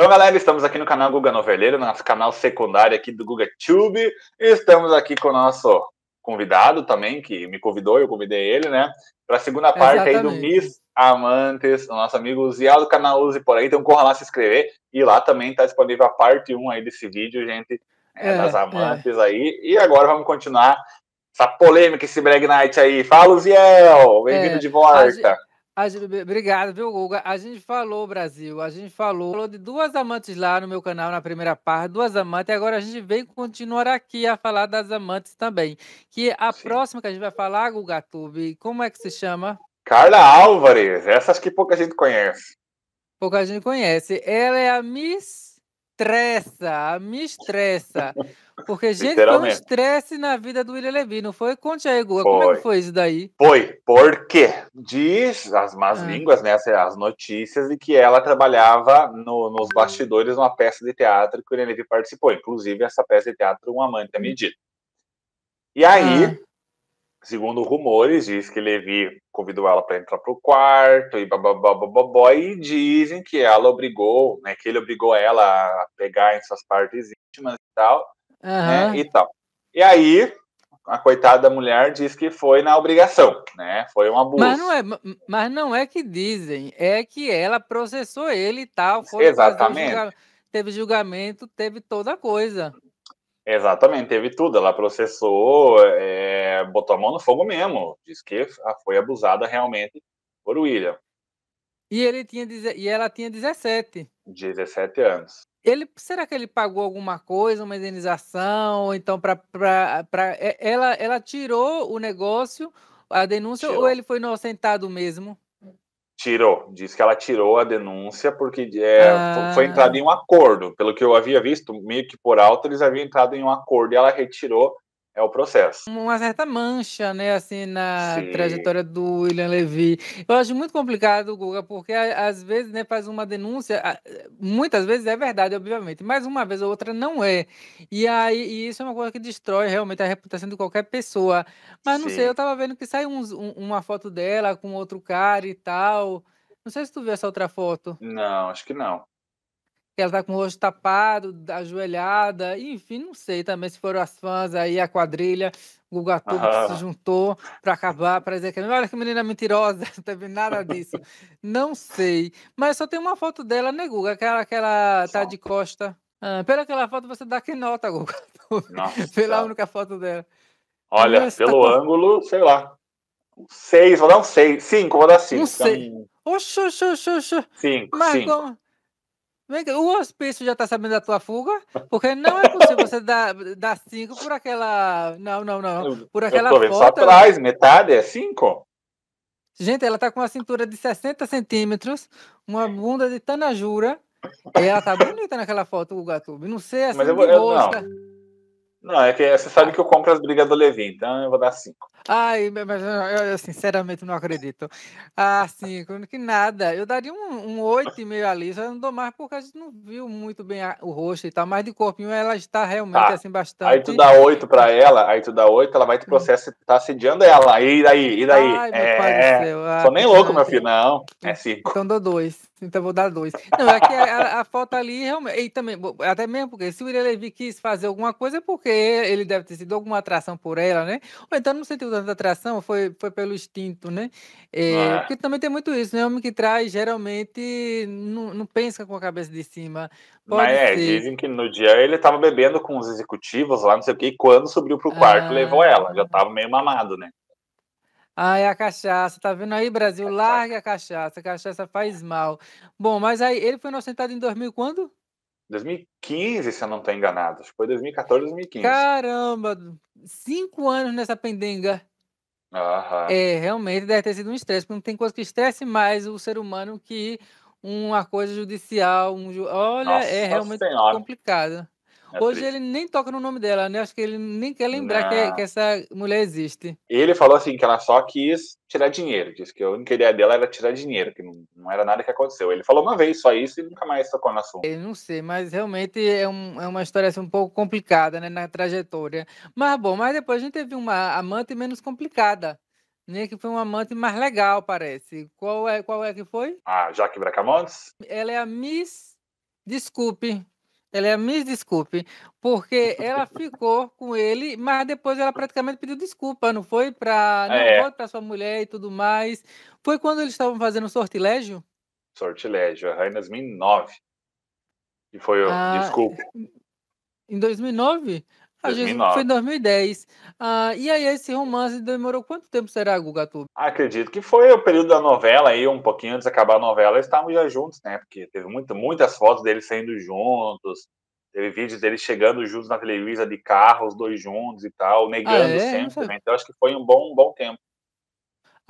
Então, galera, estamos aqui no canal Guga Novelheiro, nosso canal secundário aqui do Guga Tube. Estamos aqui com o nosso convidado também, que me convidou, eu convidei ele, né? Para a segunda parte Exatamente. aí do Miss Amantes, o nosso amigo Zial do canal Use por aí. Então, corra lá se inscrever. E lá também está disponível a parte 1 aí desse vídeo, gente, é, é, das é. amantes é. aí. E agora vamos continuar essa polêmica, esse Brag Night aí. Fala, Ziel! Bem-vindo é, de volta! Gente, obrigado, viu, Guga? A gente falou, Brasil, a gente falou, falou de duas amantes lá no meu canal, na primeira parte, duas amantes, e agora a gente vem continuar aqui a falar das amantes também. Que a Sim. próxima que a gente vai falar, Guga Tube, como é que se chama? Carla Álvares, essas que pouca gente conhece. Pouca gente conhece. Ela é a Miss estressa, me estressa. Porque, gente, foi um estresse na vida do William Levy, não foi? Conte aí, Guga, foi. como é que foi isso daí? Foi, porque diz as más ah. línguas, né, as notícias, de que ela trabalhava no, nos bastidores uma peça de teatro que o William Levy participou, inclusive essa peça de teatro, Um Amante à é hum. Medida. E aí, ah. Segundo rumores, diz que Levi convidou ela para entrar pro quarto e bababá, e dizem que ela obrigou, né, que ele obrigou ela a pegar em suas partes íntimas e tal, uhum. né, e tal. E aí, a coitada mulher diz que foi na obrigação, né, foi um abuso. Mas não é, mas não é que dizem, é que ela processou ele e tal. Exatamente. teve julgamento, teve toda coisa. Exatamente, teve tudo. Ela processou, é, botou a mão no fogo mesmo. Diz que foi abusada realmente por William. E, ele tinha, e ela tinha 17. 17 anos. Ele, será que ele pagou alguma coisa, uma indenização? Então, para é, ela, ela tirou o negócio, a denúncia, tirou. ou ele foi inocentado mesmo? Tirou, diz que ela tirou a denúncia porque é, ah. foi entrado em um acordo. Pelo que eu havia visto, meio que por alto, eles haviam entrado em um acordo e ela retirou é o processo. Uma certa mancha, né, assim, na Sim. trajetória do William Levy. Eu acho muito complicado, Guga, porque às vezes, né, faz uma denúncia, muitas vezes é verdade, obviamente, mas uma vez ou outra não é. E aí e isso é uma coisa que destrói realmente a reputação de qualquer pessoa. Mas não Sim. sei, eu tava vendo que sai um, uma foto dela com outro cara e tal. Não sei se tu viu essa outra foto. Não, acho que não ela está com o rosto tapado, ajoelhada, enfim, não sei também se foram as fãs aí, a quadrilha, o Guga Tubo ah. que se juntou para acabar, para dizer que olha que menina mentirosa, não teve nada disso. não sei. Mas só tem uma foto dela, né, Guga? Aquela que ela tá de costa. Ah, pela aquela foto você dá que nota, Guga? Nossa, pela única foto dela. Então, olha, Nossa, pelo tá... ângulo, sei lá. Seis, vou dar um seis. Cinco, vou dar cinco. Um seis. Oxi, Cinco, Marcou... cinco. O hospício já tá sabendo da tua fuga? Porque não é possível você dar, dar cinco por aquela. Não, não, não. Por aquela eu tô foto. Só atrás, metade é cinco. Gente, ela tá com uma cintura de 60 centímetros, uma bunda de Tanajura. E ela tá bonita naquela foto, o Gatube. Não sei assim. Mas eu, eu, não. Não, é que você sabe que eu compro as brigas do Levi, então eu vou dar cinco. Ai, mas eu, eu sinceramente não acredito. Ah, cinco, que nada. Eu daria um, um oito e meio ali, só não dou mais porque a gente não viu muito bem a, o rosto e tal, mas de corpinho ela está realmente tá. assim bastante. Aí tu dá oito para ela, aí tu dá oito, ela vai te hum. processar, tá assediando ela. E daí, e daí? Ai, é, é... Sou nem louco, meu filho, não. É cinco. Então dou dois. Então vou dar dois. Não, é que a, a falta ali realmente. E também, até mesmo porque se o Ira quis fazer alguma coisa, é porque ele deve ter sido alguma atração por ela, né? Ou então não sentiu tanta atração, foi, foi pelo instinto, né? É, é. Porque também tem muito isso, né? homem que traz geralmente não, não pensa com a cabeça de cima. Pode Mas é, ser. dizem que no dia ele estava bebendo com os executivos lá, não sei o quê, e quando subiu pro quarto, ah. levou ela. Já estava meio mamado, né? Ai, a cachaça, tá vendo aí, Brasil? larga a cachaça, a cachaça faz mal. Bom, mas aí ele foi inocentado em 2000 quando? 2015, se eu não estou enganado. Acho que foi 2014, 2015. Caramba, cinco anos nessa pendenga. Aham. É, realmente deve ter sido um estresse, porque não tem coisa que estresse mais o ser humano que uma coisa judicial. Um ju... Olha, é Nossa é realmente senhora. complicado. É Hoje ele nem toca no nome dela, né? Acho que ele nem quer lembrar que, é, que, essa mulher existe. Ele falou assim que ela só quis tirar dinheiro. Disse que a única ideia dela era tirar dinheiro, que não, não era nada que aconteceu. Ele falou uma vez só isso e nunca mais tocou no assunto. Eu não sei, mas realmente é, um, é uma história assim, um pouco complicada, né? Na trajetória. Mas bom, mas depois a gente teve uma amante menos complicada. Né, que foi um amante mais legal, parece. Qual é, qual é que foi? A ah, Jaque Bracamontes? Ela é a Miss Desculpe, ela é, me desculpe, porque ela ficou com ele, mas depois ela praticamente pediu desculpa, não foi para é. para sua mulher e tudo mais. Foi quando eles estavam fazendo sortilégio? Sortilégio, em 2009. E foi, ah, desculpa. Em 2009? A gente foi em 2010. Ah, e aí esse romance demorou quanto tempo será, Guga Tube? Acredito que foi o período da novela aí, um pouquinho antes de acabar a novela, eles estavam já juntos, né? Porque teve muito, muitas fotos deles saindo juntos, teve vídeos deles chegando juntos na televisão de carro, os dois juntos e tal, ah, negando ah, é? sempre. Então acho que foi um bom, um bom tempo.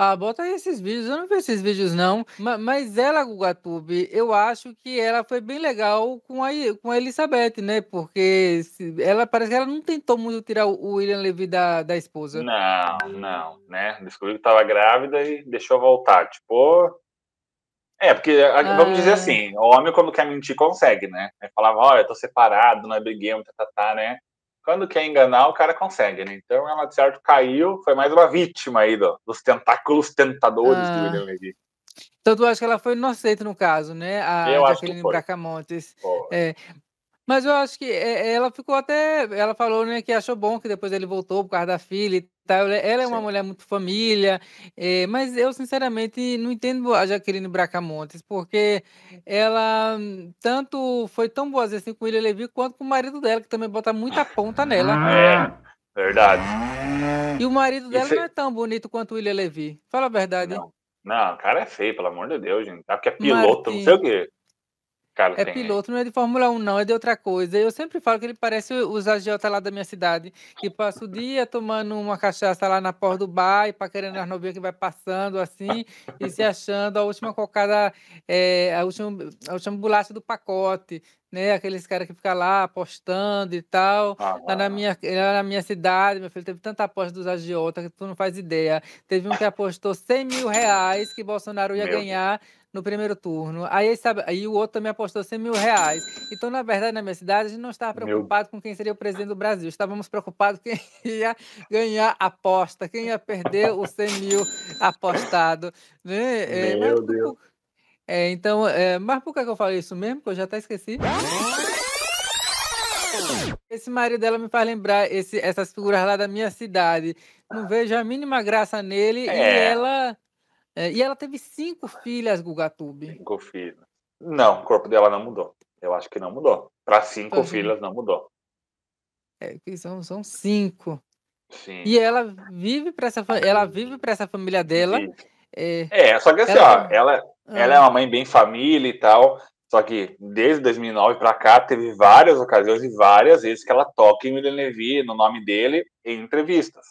Ah, bota aí esses vídeos. Eu não vi esses vídeos, não. Mas ela, Gugatube, eu acho que ela foi bem legal com a, com a Elizabeth, né? Porque ela parece que ela não tentou muito tirar o William Levy da, da esposa. Não, não, né? Descobriu que estava grávida e deixou voltar. Tipo. É, porque vamos dizer ah. assim, o homem quando quer mentir consegue, né? falava, olha, eu tô separado, não é briguemos, tá, tá, tá, né? quando quer enganar, o cara consegue, né? Então ela, de certo, caiu, foi mais uma vítima aí do, dos tentáculos tentadores ah. do William Levy. Então tu acha que ela foi inocente no caso, né? A eu Jaqueline Bracamontes. É. Mas eu acho que é, é, ela ficou até. Ela falou né, que achou bom que depois ele voltou por causa da filha e né? Ela é uma Sim. mulher muito família, é, mas eu, sinceramente, não entendo a Jaqueline Bracamontes, porque ela hum, tanto foi tão boa assim com o William Levy quanto com o marido dela, que também bota muita ponta nela. É. Verdade. E o marido dela Esse... não é tão bonito quanto o William Levy. Fala a verdade. Não, não o cara é feio, pelo amor de Deus, gente. Tá porque é piloto, não sei o quê é piloto, não é de Fórmula 1, não, é de outra coisa. Eu sempre falo que ele parece os agiotas lá da minha cidade, que passa o dia tomando uma cachaça lá na porta do bar e paquerando as novinhas que vai passando assim e se achando a última cocada, é, a, última, a última bolacha do pacote, né? Aqueles caras que ficam lá apostando e tal. Ah, lá, na minha, lá na minha cidade, meu filho, teve tanta aposta dos agiotas que tu não faz ideia. Teve um que apostou 100 mil reais que Bolsonaro ia meu. ganhar no primeiro turno. Aí, sabe, aí o outro também apostou 100 mil reais. Então, na verdade, na minha cidade, a gente não estava preocupado Meu... com quem seria o presidente do Brasil. Estávamos preocupados quem ia ganhar a aposta, quem ia perder o 100 mil apostado. Né? É, Meu mas, Deus. É, então, é... mas por que eu falei isso mesmo? Porque eu já até esqueci. Esse marido dela me faz lembrar esse, essas figuras lá da minha cidade. Não vejo a mínima graça nele é. e ela é, e ela teve cinco filhas, Gugatube. Cinco filhas. Não, o corpo dela não mudou. Eu acho que não mudou. Para cinco filhas não mudou. É, são, são cinco. Sim. E ela vive para essa, ela vive para essa família dela. É, é, só que assim, ela, ó, ela, ah. ela é uma mãe bem família e tal. Só que desde 2009 para cá teve várias ocasiões e várias vezes que ela toca em William Levy no nome dele em entrevistas.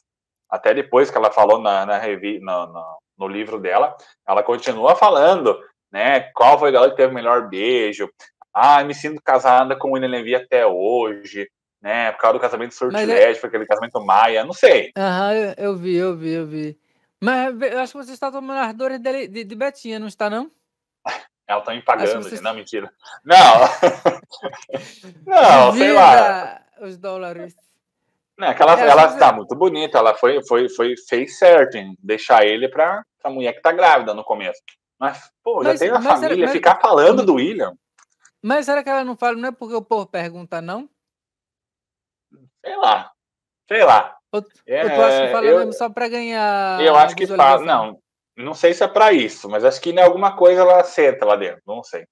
Até depois que ela falou na, na, revi, na no livro dela, ela continua falando, né? Qual foi a galera que teve o melhor beijo? Ah, me sinto casada com o William até hoje, né? Por causa do casamento sortilégio, é... foi aquele casamento maia, não sei. Aham, eu, eu, vi, eu vi, eu vi. Mas eu acho que você está tomando as dores dele, de, de Betinha, não está, não? Ela tá me pagando, você... Né, não, mentira. Não! não, Vida sei lá. Os dólares. Não, aquela, é ela está muito bonita, ela foi, foi, foi, fez certo em deixar ele para a mulher que está grávida no começo. Mas, pô, já mas, tem a família, era, mas... ficar falando do William. Mas será que ela não fala? Não é porque o povo pergunta, não? Sei lá. Sei lá. eu é, tu acha que fala eu, mesmo só para ganhar. Eu acho que fala. Não, não sei se é para isso, mas acho que em é alguma coisa ela acerta lá dentro, não sei.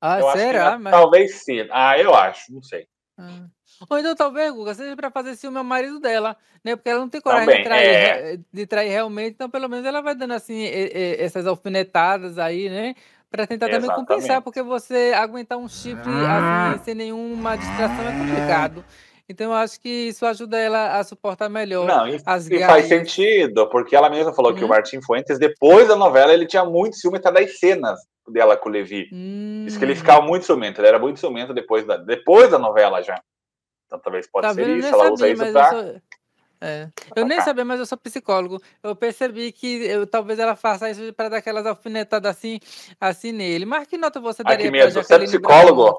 Ah, eu será? Acho que, mas... Talvez sim. Ah, eu acho, não sei. Ah. Ou então talvez, Guga, seja para fazer ciúme ao marido dela, né? Porque ela não tem coragem Também, de, trair, é... de trair realmente, então pelo menos ela vai dando assim essas alfinetadas aí, né? para tentar também compensar, porque você aguentar um chifre assim, ah. sem nenhuma distração é complicado. Então, eu acho que isso ajuda ela a suportar melhor. Não, e, as e faz sentido, porque ela mesma falou hum. que o hum. Martin Fuentes, depois da novela, ele tinha muito ciúme até das cenas dela com o Levi. Hum. que ele hum. ficava muito ciumento, ele era muito ciumento depois da, depois da novela já. Então, talvez pode tá ser vendo? isso. Ela sabia, usa isso pra. Eu sou... É. Eu nem sabia, mas eu sou psicólogo. Eu percebi que eu, talvez ela faça isso para dar aquelas alfinetadas assim, assim nele. Mas que nota você daria? Aqui mesmo, você é psicólogo?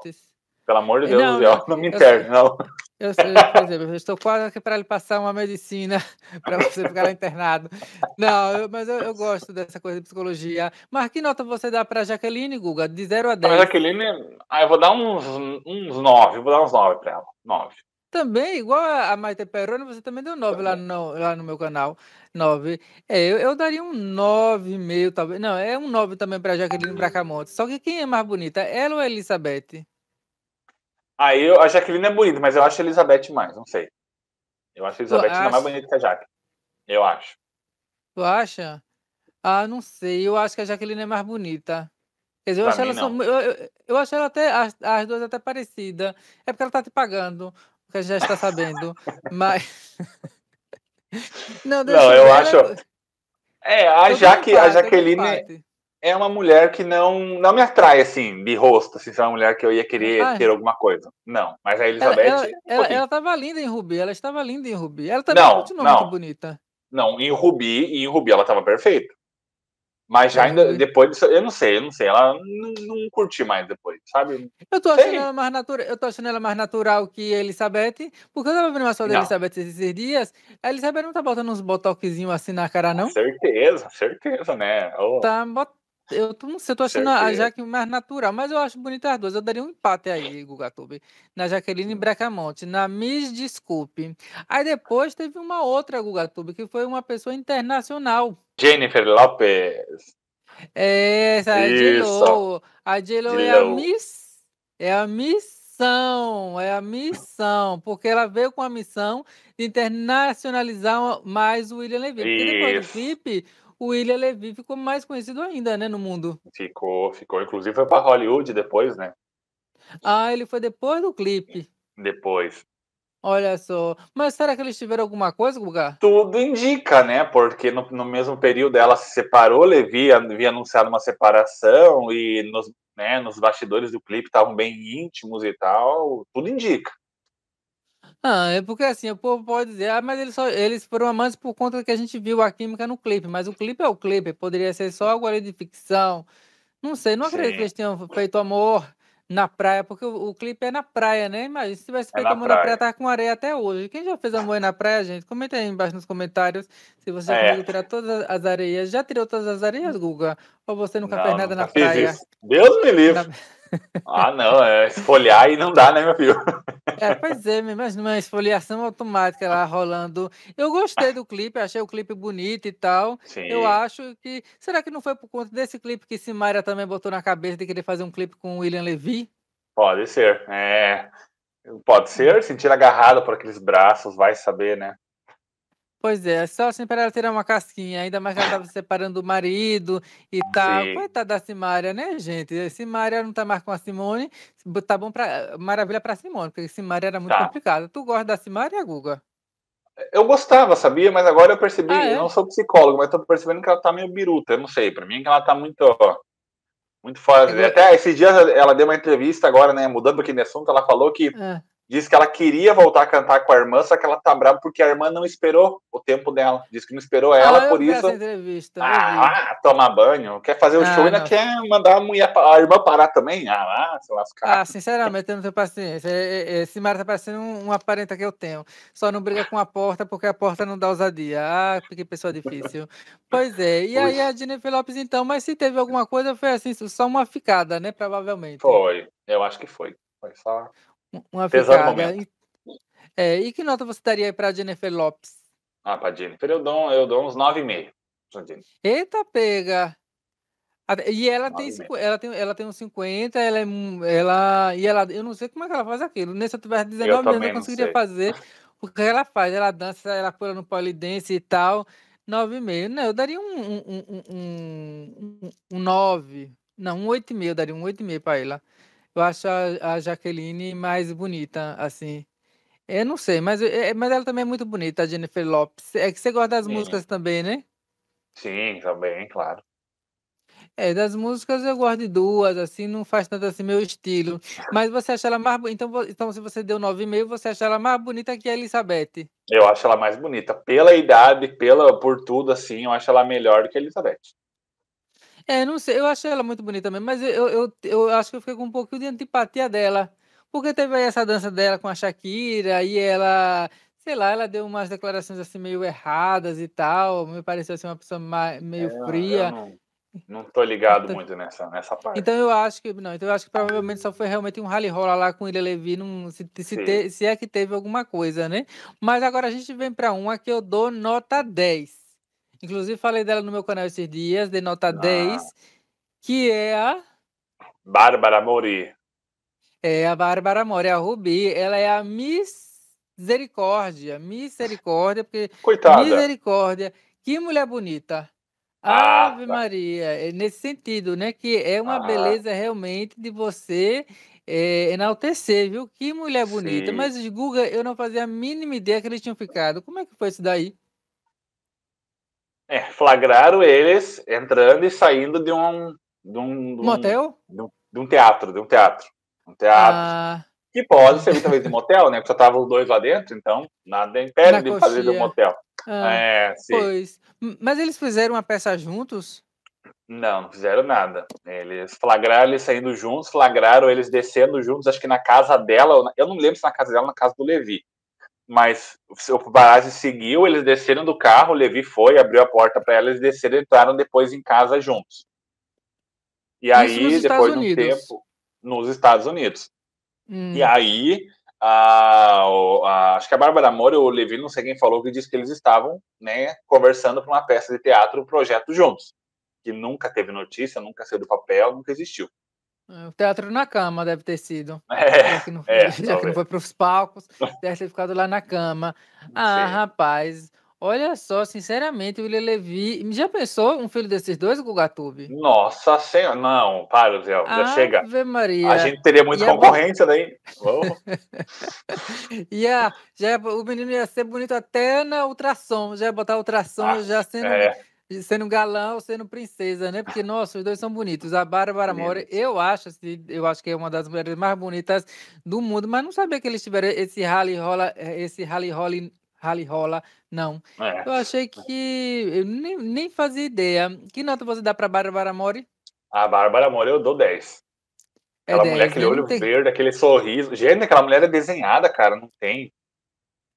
Pelo amor de é, Deus, não, não me interne, eu sou, não. Eu, eu, por exemplo, eu estou quase aqui para lhe passar uma medicina para você ficar internado. Não, eu, mas eu, eu, gosto dessa coisa de psicologia. Mas que nota você dá para a Jaqueline, Guga? De 0 a 10? Para Jaqueline, ah, eu vou dar uns, 9, vou dar uns 9 para ela. 9. Também, igual a Maite Peroni, você também deu 9 lá no, lá no meu canal. 9. É, eu, eu daria um 9,5, talvez. Não, é um 9 também para a Jaqueline Bracamonte. Só que quem é mais bonita? Ela ou a Elizabeth? Aí eu, a Jaqueline é bonita, mas eu acho a Elizabeth mais, não sei. Eu acho a Elizabeth acha... mais bonita que a Jaque. Eu acho. Tu acha? Ah, não sei. Eu acho que a Jaqueline é mais bonita. Quer dizer, eu acho, ela só, eu, eu acho ela até, as, as duas até parecidas. É porque ela tá te pagando, porque a gente já está sabendo. mas. não, não eu, eu acho. É, é a, Jaque, a Jaqueline é uma mulher que não não me atrai, assim, de rosto, assim, se é uma mulher que eu ia querer ah, é? ter alguma coisa. Não, mas a Elizabeth... Ela, estava um tava linda em Rubi, ela estava linda em Rubi. Ela também não, é continua não. muito bonita. Não, em Rubi, em Rubi ela tava perfeita. Mas já ainda, depois disso, eu não sei, eu não sei. Ela não, não curti mais depois, sabe? Eu tô, achando ela mais natura, eu tô achando ela mais natural que a Elizabeth, porque eu tava vendo uma só da Elizabeth esses dias. A Elizabeth não tá botando uns botoxinhos assim na cara, não? Certeza, certeza, né? Oh. Tá botando eu não sei, eu tô achando certo. a é. Jaque mais natural, mas eu acho bonita as duas. Eu daria um empate aí, Guga Tube, na Jaqueline hum. Bracamonte, na Miss Desculpe. Aí depois teve uma outra Guga Tube, que foi uma pessoa internacional. Jennifer Lopez. É, essa é, é a J-Lo. A J-Lo é a Miss. É a Miss é a missão, porque ela veio com a missão de internacionalizar mais o William Levy. Porque depois do VIP, o William Levy ficou mais conhecido ainda, né, no mundo. Ficou, ficou. Inclusive foi para Hollywood depois, né? Ah, ele foi depois do clipe. Depois. Olha só. Mas será que eles tiveram alguma coisa, Guga? Tudo indica, né? Porque no, no mesmo período ela se separou, Levi havia anunciado uma separação e nos, né, nos bastidores do clipe estavam bem íntimos e tal. Tudo indica. Ah, é porque assim, o povo pode dizer, ah, mas eles, só, eles foram amantes por conta que a gente viu a química no clipe, mas o clipe é o clipe, poderia ser só algo ali de ficção. Não sei, não Sim. acredito que eles tenham feito amor na praia, porque o, o clipe é na praia, né? Imagina, se tivesse é feito é na amor praia. na praia, tava com areia até hoje. Quem já fez amor na praia, gente? Comenta aí embaixo nos comentários se você já é. tirar todas as areias. Já tirou todas as areias, Guga? Ou você nunca não, fez nada nunca na praia? Isso. Deus me livre. Na... Ah, não, é esfoliar e não dá, né, meu filho? É, pois é, mas uma esfoliação automática lá rolando. Eu gostei do clipe, achei o clipe bonito e tal. Sim. Eu acho que. Será que não foi por conta desse clipe que Simaria também botou na cabeça de querer fazer um clipe com o William Levy? Pode ser, é. Pode ser, sentir agarrado por aqueles braços, vai saber, né? Pois é, só assim para ela tirar uma casquinha, ainda mais que ela estava se separando do marido e tal. Sim. Coitada da Simária, né, gente? A Simária não está mais com a Simone, tá bom para maravilha para Simone, porque Simária era muito tá. complicada. Tu gosta da Simária, Guga? É, eu gostava, sabia? Mas agora eu percebi, ah, é? eu não sou psicólogo, mas estou percebendo que ela está meio biruta, eu não sei, para mim que ela está muito muito fora. É, Até esses dias ela deu uma entrevista agora, né, mudando aqui de assunto, ela falou que é Diz que ela queria voltar a cantar com a irmã, só que ela tá brava porque a irmã não esperou o tempo dela. Diz que não esperou ela, ah, por isso. Ah, ah, tomar banho. Quer fazer o ah, show e ainda quer mandar a, mulher, a irmã parar também? Ah, lá se lascar. Ah, sinceramente, eu não tenho paciência. Esse Marta tá parecendo uma parenta que eu tenho. Só não briga com a porta porque a porta não dá ousadia. Ah, que pessoa difícil. pois é. E aí a Jennifer Lopes, então, mas se teve alguma coisa, foi assim, só uma ficada, né? Provavelmente. Foi. Eu acho que foi. Foi só. Uma ficada. E, é, e que nota você daria para Jennifer Lopes? Ah, para Jennifer, eu dou, eu dou uns 9,5. Eita, pega! E ela tem, ela tem, ela tem uns 50, ela é, ela, e ela, eu não sei como é que ela faz aquilo. Nem se eu tivesse 19 anos, eu não conseguiria fazer. O que ela faz? Ela dança, ela pula no polidense e tal. 9,5. Não, eu daria um, um, um, um, um 9. Não, um 8,5, eu daria um 8,5 para ela eu acho a, a Jaqueline mais bonita, assim. Eu não sei, mas, é, é, mas ela também é muito bonita, a Jennifer Lopes. É que você gosta das Sim. músicas também, né? Sim, também, claro. É, das músicas eu gosto de duas, assim, não faz tanto assim meu estilo. Mas você acha ela mais bonita? Então, então se você deu 9,5, você acha ela mais bonita que a Elizabeth? Eu acho ela mais bonita. Pela idade, pela, por tudo, assim, eu acho ela melhor do que a Elizabeth. É, não sei, eu achei ela muito bonita mesmo, mas eu, eu, eu acho que eu fiquei com um pouquinho de antipatia dela. Porque teve aí essa dança dela com a Shakira, e ela, sei lá, ela deu umas declarações assim meio erradas e tal, me pareceu assim uma pessoa meio é, fria. Não, não tô ligado então, muito nessa, nessa parte. Então eu acho que, não, então eu acho que provavelmente só foi realmente um rally rola lá com o Ilha Levi, num, se, se, te, se é que teve alguma coisa, né? Mas agora a gente vem para uma que eu dou nota 10 Inclusive, falei dela no meu canal esses dias, de nota ah. 10, que é a. Bárbara Mori. É a Bárbara Mori, a Rubi. Ela é a misericórdia. Misericórdia, porque. Coitada. Misericórdia. Que mulher bonita. Ah, Ave tá. Maria, é nesse sentido, né? Que é uma ah. beleza realmente de você é, enaltecer, viu? Que mulher bonita. Sim. Mas, Guga, eu não fazia a mínima ideia que eles tinham ficado. Como é que foi isso daí? É, flagraram eles entrando e saindo de um. De um, de um motel? De um, de um, teatro, de um teatro. Um teatro. Ah. Que pode muitas vezes de motel, né? Porque só estavam os dois lá dentro, então nada impede Na de fazer de um motel. Ah, é, sim. Pois. Mas eles fizeram uma peça juntos? Não, não fizeram nada. Eles flagraram eles saindo juntos, flagraram eles descendo juntos, acho que na casa dela, eu não lembro se na casa dela ou na casa do Levi mas o Barazzi seguiu, eles desceram do carro, o Levi foi, abriu a porta para elas, desceram e entraram depois em casa juntos. E Isso aí, depois de um tempo, nos Estados Unidos. Hum. E aí, a, a, acho que a Bárbara Amor ou o Levi, não sei quem falou, que disse que eles estavam né, conversando para uma peça de teatro, um projeto juntos, que nunca teve notícia, nunca saiu do papel, nunca existiu. É, o teatro na cama deve ter sido. É, né, é já que não, é, já que não foi para os palcos, deve ter ficado lá na cama. Ah, Sim. rapaz, olha só, sinceramente, o William Levy. Já pensou um filho desses dois, Gugatube? Nossa senhora, não, para, Zé, já Ave chega. Maria. A gente teria muita ia concorrência bo... daí. ia, já, o menino ia ser bonito até na ultrassom, já ia botar ultrassom, ah, já sendo. É Sendo galã ou sendo princesa, né? Porque, nossa, os dois são bonitos. A Bárbara Mori, eu acho, assim, eu acho que é uma das mulheres mais bonitas do mundo, mas não sabia que eles tiveram esse rally rola, é, esse rally rola, rally rola, não. É. Eu achei que. Eu nem, nem fazia ideia. Que nota você dá para Bárbara Mori? A Bárbara Mori eu dou 10. É aquela 10, mulher, aquele né? olho tem... verde, aquele sorriso. Gente, aquela mulher é desenhada, cara, não tem.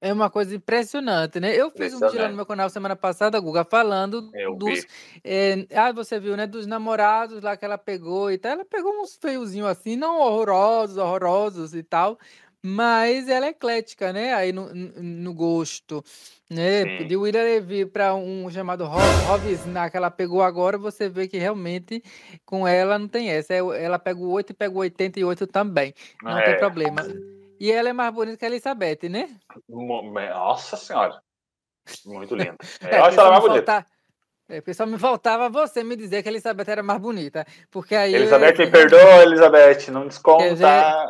É uma coisa impressionante, né? Eu fiz um vídeo no meu canal semana passada, Guga, falando é, eu dos. É, ah, você viu, né? Dos namorados lá que ela pegou e tal. Ela pegou uns feiozinhos assim, não horrorosos, horrorosos e tal. Mas ela é eclética, né? Aí no, no gosto, né? De William Levy para um chamado Rob na que ela pegou agora, você vê que realmente com ela não tem essa. É ela pega o 8 e pega o 88 também. Não é. tem problema. E ela é mais bonita que a Elizabeth, né? Nossa senhora. Muito linda. É, eu acho ela mais bonita. Faltar... É, pessoal, me faltava você me dizer que a Elizabeth era mais bonita. Porque aí. Elizabeth, eu... me perdoa, Elizabeth, não desconta. Eu já,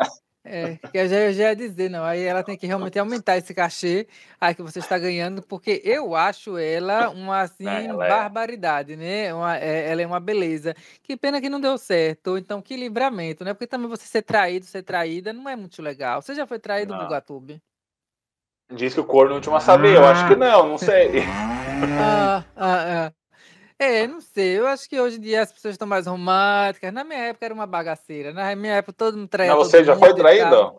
é, que eu já, eu já ia dizer, não. Aí ela tem que realmente aumentar esse cachê aí que você está ganhando, porque eu acho ela uma assim, ah, ela é... barbaridade, né? Uma, é, ela é uma beleza. Que pena que não deu certo, então que livramento, né? Porque também você ser traído, ser traída, não é muito legal. Você já foi traído não. no Gatube? Diz que o corno não tinha último a saber, eu acho que ah. não, não sei. ah, ah, ah. É, não sei. Eu acho que hoje em dia as pessoas estão mais românticas. Na minha época era uma bagaceira. Na minha época todo mundo traía. Mas você já foi traída?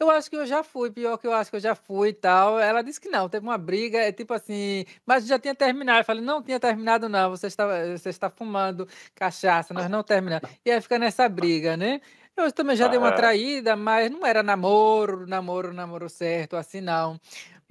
Eu acho que eu já fui, pior que eu acho que eu já fui e tal. Ela disse que não, teve uma briga, é tipo assim, mas já tinha terminado. Eu falei, não tinha terminado, não. Você está, você está fumando cachaça, nós não terminamos. E aí fica nessa briga, né? Eu também já ah, dei uma é. traída, mas não era namoro, namoro, namoro certo, assim não.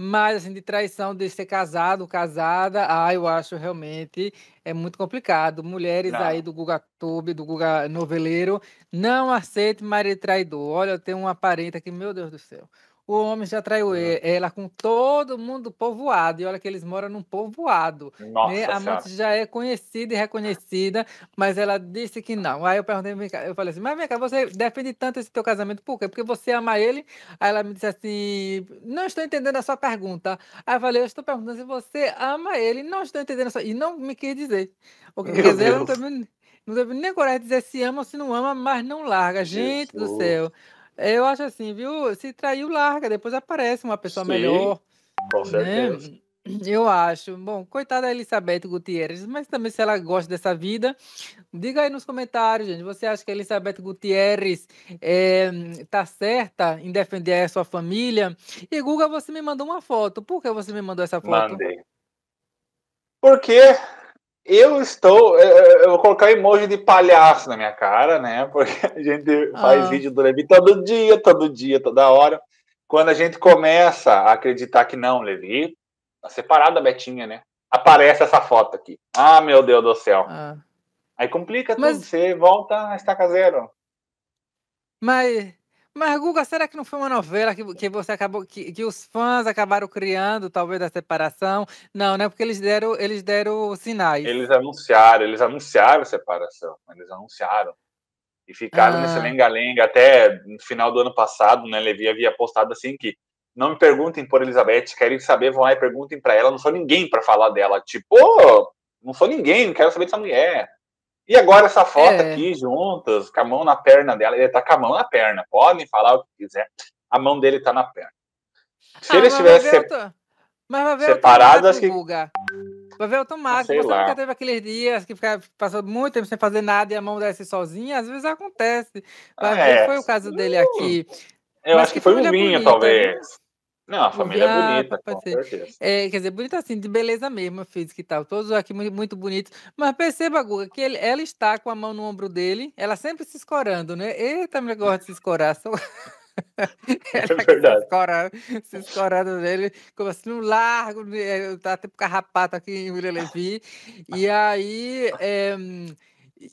Mas, assim, de traição, de ser casado, casada, ah, eu acho realmente é muito complicado. Mulheres não. aí do Guga Tube, do Guga Noveleiro, não aceite marido traidor. Olha, eu tenho uma parenta aqui, meu Deus do céu. O homem já traiu ela com todo mundo povoado. E olha que eles moram num povoado. Né? Nossa né? A mãe já é conhecida e reconhecida, mas ela disse que não. Aí eu perguntei, eu falei assim, mas vem cá, você defende tanto esse teu casamento, por quê? Porque você ama ele? Aí ela me disse assim, não estou entendendo a sua pergunta. Aí eu falei, eu estou perguntando se você ama ele, não estou entendendo a sua... E não me quis dizer. O que Meu quer dizer, Deus. eu não teve, não teve nem coragem de dizer se ama ou se não ama, mas não larga. Gente Jesus. do céu. Eu acho assim, viu? Se traiu, larga, depois aparece uma pessoa Sim, melhor. Com né? certeza. Né? Eu acho. Bom, coitada da Elizabeth Gutierrez, mas também se ela gosta dessa vida, diga aí nos comentários, gente. Você acha que a Elizabeth Gutierrez está eh, é, certa em defender a sua família? E Guga, você me mandou uma foto. Por que você me mandou essa foto? Mandei. quê? Eu estou. Eu vou colocar emoji de palhaço na minha cara, né? Porque a gente faz ah. vídeo do Levi todo dia, todo dia, toda hora. Quando a gente começa a acreditar que não, Levi, tá separado da Betinha, né? Aparece essa foto aqui. Ah, meu Deus do céu. Ah. Aí complica Mas... tudo, você volta a estaca zero. Mas mas, Guga, será que não foi uma novela que, que você acabou, que, que os fãs acabaram criando, talvez, da separação? Não, né? Porque eles deram, eles deram sinais. Eles anunciaram, eles anunciaram a separação, eles anunciaram. E ficaram ah. nesse lenga-lenga até no final do ano passado, né? Levi havia postado assim que não me perguntem por Elizabeth, querem saber, vão lá e perguntem para ela, não sou ninguém para falar dela. Tipo, oh, não sou ninguém, não quero saber dessa mulher. E agora essa foto é. aqui, juntas, com a mão na perna dela, ele tá com a mão na perna, podem falar o que quiser, a mão dele tá na perna. Se ah, ele estivesse se... separado, acho que. Vulga. Vai ver automático. Ah, sei você lá. nunca teve aqueles dias que passou muito tempo sem fazer nada e a mão desce sozinha? Às vezes acontece. Vai ah, ver, é. foi o caso dele aqui. Eu Mas acho que, que foi um é vinho, bonita, né? talvez. Não, a família ah, é bonita, com certeza. É, quer dizer, bonita assim, de beleza mesmo, física e tal. Todos aqui muito, muito bonitos. Mas perceba, Guga, que ele, ela está com a mão no ombro dele, ela sempre se escorando, né? Eita, também gosta de se escorar. Só... É ela é verdade. Se escorando, dele nele, como assim, um largo, tá tipo carrapato aqui em William Levy. E aí. É,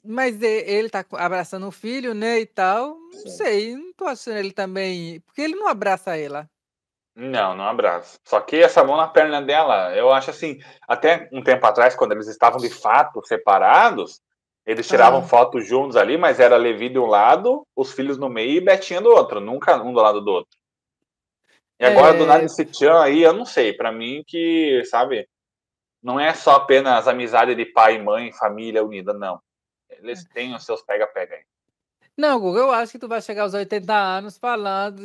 mas ele tá abraçando o filho, né, e tal. Não sei, não tô achando ele também. Porque ele não abraça ela. Não, não abraço. Só que essa mão na perna dela, eu acho assim, até um tempo atrás, quando eles estavam de fato separados, eles ah. tiravam ah. fotos juntos ali, mas era Levi de um lado, os filhos no meio e Betinha do outro, nunca um do lado do outro. E agora é... do nada esse tchan aí, eu não sei, para mim que, sabe, não é só apenas amizade de pai e mãe, família unida, não. Eles é. têm os seus pega-pega aí. Não, Guga, eu acho que tu vai chegar aos 80 anos falando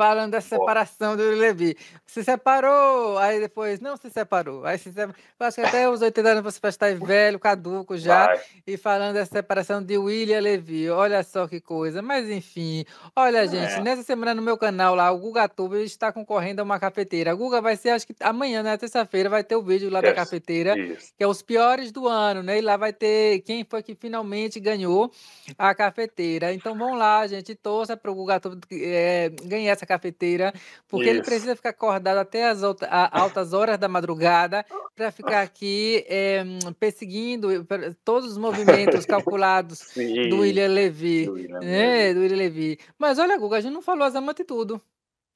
falando da separação do Levi. Se separou, aí depois não se separou. Aí se separou. acho que até os 80 anos você vai estar velho, caduco já, vai. e falando da separação de William Levi. Olha só que coisa. Mas enfim, olha, gente, é. nessa semana no meu canal lá, o Guga Tube está concorrendo a uma cafeteira. A Guga vai ser, acho que amanhã, na né, terça-feira, vai ter o vídeo lá yes. da cafeteira, yes. que é os piores do ano, né? E lá vai ter quem foi que finalmente ganhou a cafeteira. Então vamos lá, gente, torça para o Guga Tube eh, é, ganhar essa cafeteira, porque Isso. ele precisa ficar acordado até as altas horas da madrugada para ficar aqui é, perseguindo eh, todos os movimentos calculados do William Levy. Do William, né? do William Levy. Mas olha, Guga, a gente não falou as amantes tudo.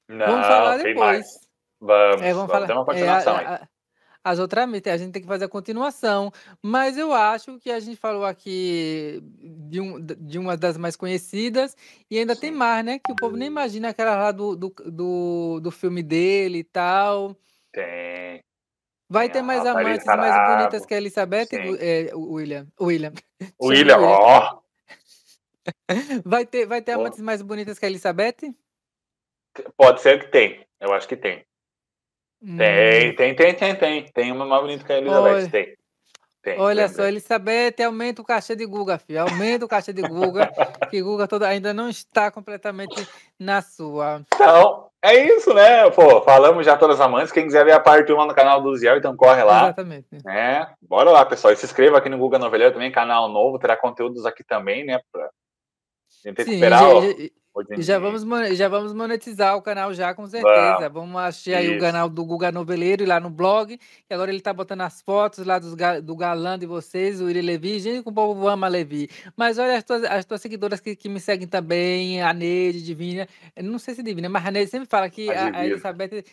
Não, vamos falar depois. Vamos, é, vamos, vamos falar. Tem uma continuação é, a, a, as outras mídias, a gente tem que fazer a continuação. Mas eu acho que a gente falou aqui de, um, de uma das mais conhecidas, e ainda tem mais, né? Que o povo nem imagina aquela lá do, do, do, do filme dele e tal. Tem. Vai tem ter mais amantes mais bonitas que a Elizabeth, é, William. William. William, ó. Vai ter, vai ter amantes mais bonitas que a Elizabeth? Pode ser que tem. Eu acho que tem. Tem, hum. tem, tem, tem, tem. Tem uma mais bonita que a Elizabeth. Tem. Tem, Olha só, Elizabeth, aumenta o caixa de Guga, filho. Aumenta o caixa de Guga, que Guga toda, ainda não está completamente na sua. Então, é isso, né? Pô, falamos já todas as amantes. Quem quiser ver a parte 1 no canal do Ziel, então corre lá. Exatamente. Né? bora lá, pessoal. E se inscreva aqui no Guga Noveleiro também, canal novo. Terá conteúdos aqui também, né? Pra... Tem que Sim, esperar. Já, Hoje já, vamos, já vamos monetizar o canal já, com certeza. Vamos, vamos achar aí o canal do Guga Noveleiro e lá no blog. E agora ele está botando as fotos lá dos, do galã de vocês, o Iri Levi. Gente, o povo ama Levi. Mas olha as tuas, as tuas seguidoras que, que me seguem também, a Neide, Divina. Não sei se Divina, mas a Neide sempre fala que a, a, Elizabeth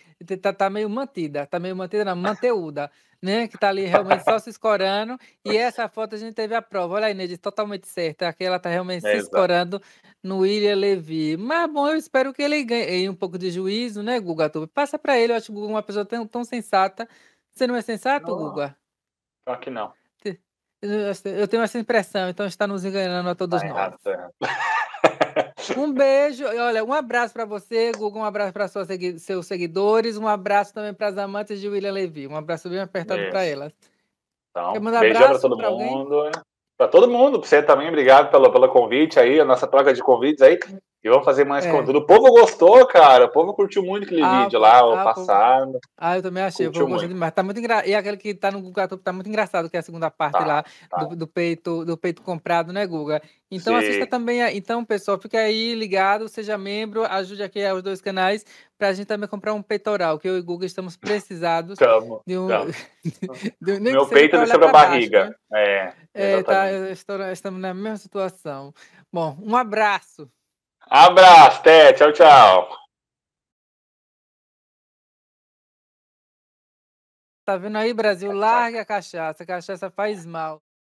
tá, tá meio mantida, tá meio mantida, não, manteuda né? Que tá ali realmente só se escorando. E essa foto a gente teve a prova. Olha aí, Neide, totalmente certa. Aqui ela tá realmente é, se escorando no William Levy. Mas, bom, eu espero que ele ganhe um pouco de juízo, né, Guga? Passa para ele, eu acho que Guga uma pessoa tão, tão sensata. Você não é sensato, não, Guga? Claro que não. Eu tenho essa impressão, então está nos enganando a todos tá nós. Errado, tá errado. Um beijo, olha, um abraço para você, Guga, um abraço para segui seus seguidores, um abraço também para as amantes de William Levy, um abraço bem apertado para elas. Então, um beijo para todo mundo. Para todo mundo, você também, obrigado pelo, pelo convite aí, a nossa troca de convites aí. E vamos fazer mais é. conteúdo. O povo gostou, cara. O povo curtiu muito aquele ah, vídeo lá, ah, o passado. Ah, eu também achei. Curtiu muito. mas Tá muito engraçado. E aquele que tá no Google tá muito engraçado, que é a segunda parte tá, lá tá. Do, do, peito, do peito comprado, né, Guga? Então Sim. assista também. A... Então, pessoal, fica aí ligado, seja membro, ajude aqui os dois canais para a gente também comprar um peitoral, que eu e o Guga estamos precisados. Tamo, de um... de um... Meu peito é sobre a barriga. né? É, é tá, estamos na mesma situação. Bom, um abraço. Abraço, até. Tchau, tchau. Tá vendo aí, Brasil? Larga a cachaça. A cachaça faz mal.